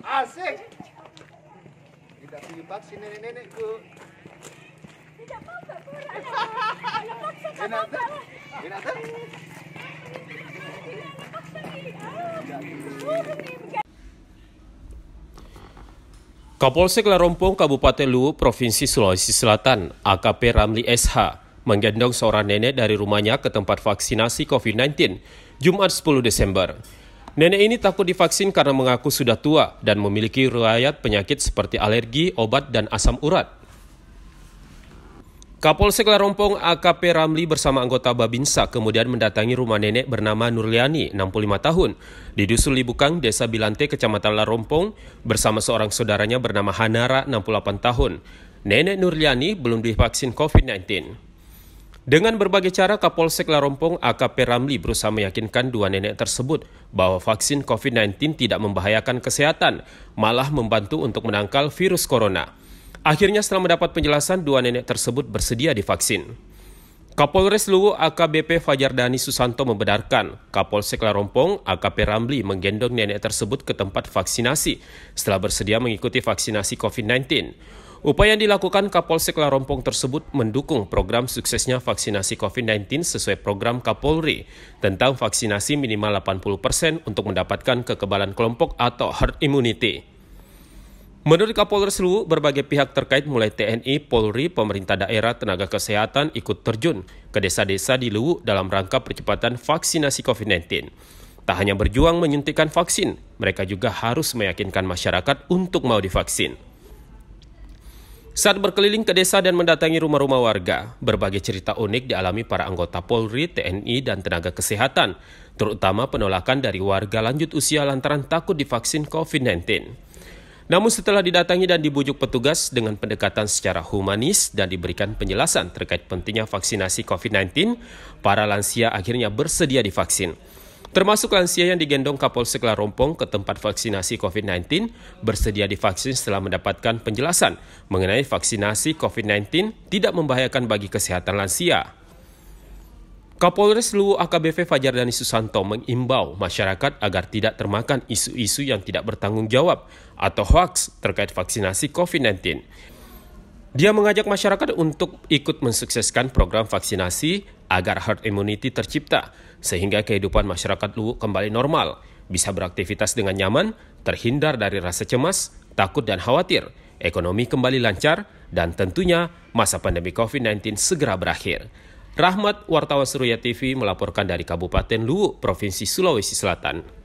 Asik. Tidak vaksin nenek-nenekku. Tidak apa-apa, apa? Tidak apa? Tidak Kapolsek Larompong, Kabupaten Luwu, Provinsi Sulawesi Selatan, AKP Ramli SH, menggendong seorang nenek dari rumahnya ke tempat vaksinasi COVID-19 Jumat 10 Desember. Nenek ini takut divaksin karena mengaku sudah tua dan memiliki riwayat penyakit seperti alergi, obat, dan asam urat. Kapolsek Larompong AKP Ramli bersama anggota Babinsa kemudian mendatangi rumah nenek bernama Nurliani, 65 tahun, di Dusun Libukang, Desa Bilante, Kecamatan Larompong, bersama seorang saudaranya bernama Hanara, 68 tahun. Nenek Nurliani belum divaksin COVID-19. Dengan berbagai cara, Kapolsek Larompong AKP Ramli berusaha meyakinkan dua nenek tersebut bahwa vaksin COVID-19 tidak membahayakan kesehatan, malah membantu untuk menangkal virus corona. Akhirnya setelah mendapat penjelasan, dua nenek tersebut bersedia divaksin. Kapolres Luwu AKBP Fajar Dani Susanto membenarkan Kapolsek Larompong AKP Ramli menggendong nenek tersebut ke tempat vaksinasi setelah bersedia mengikuti vaksinasi COVID-19. Upaya yang dilakukan Kapolsek Larompong tersebut mendukung program suksesnya vaksinasi COVID-19 sesuai program Kapolri tentang vaksinasi minimal 80% untuk mendapatkan kekebalan kelompok atau herd immunity. Menurut Kapolres Luwu, berbagai pihak terkait mulai TNI, Polri, pemerintah daerah, tenaga kesehatan ikut terjun ke desa-desa di Luwu dalam rangka percepatan vaksinasi COVID-19. Tak hanya berjuang menyuntikkan vaksin, mereka juga harus meyakinkan masyarakat untuk mau divaksin. Saat berkeliling ke desa dan mendatangi rumah-rumah warga, berbagai cerita unik dialami para anggota Polri, TNI, dan tenaga kesehatan, terutama penolakan dari warga lanjut usia lantaran takut divaksin COVID-19. Namun setelah didatangi dan dibujuk petugas dengan pendekatan secara humanis dan diberikan penjelasan terkait pentingnya vaksinasi COVID-19, para lansia akhirnya bersedia divaksin termasuk lansia yang digendong Kapolsek Larompong ke tempat vaksinasi COVID-19, bersedia divaksin setelah mendapatkan penjelasan mengenai vaksinasi COVID-19 tidak membahayakan bagi kesehatan lansia. Kapolres Luwu AKBP Fajar Dani Susanto mengimbau masyarakat agar tidak termakan isu-isu yang tidak bertanggung jawab atau hoaks terkait vaksinasi COVID-19. Dia mengajak masyarakat untuk ikut mensukseskan program vaksinasi agar herd immunity tercipta, sehingga kehidupan masyarakat Luwu kembali normal, bisa beraktivitas dengan nyaman, terhindar dari rasa cemas, takut dan khawatir, ekonomi kembali lancar, dan tentunya masa pandemi COVID-19 segera berakhir. Rahmat, wartawan Suruya TV melaporkan dari Kabupaten Luwu, Provinsi Sulawesi Selatan.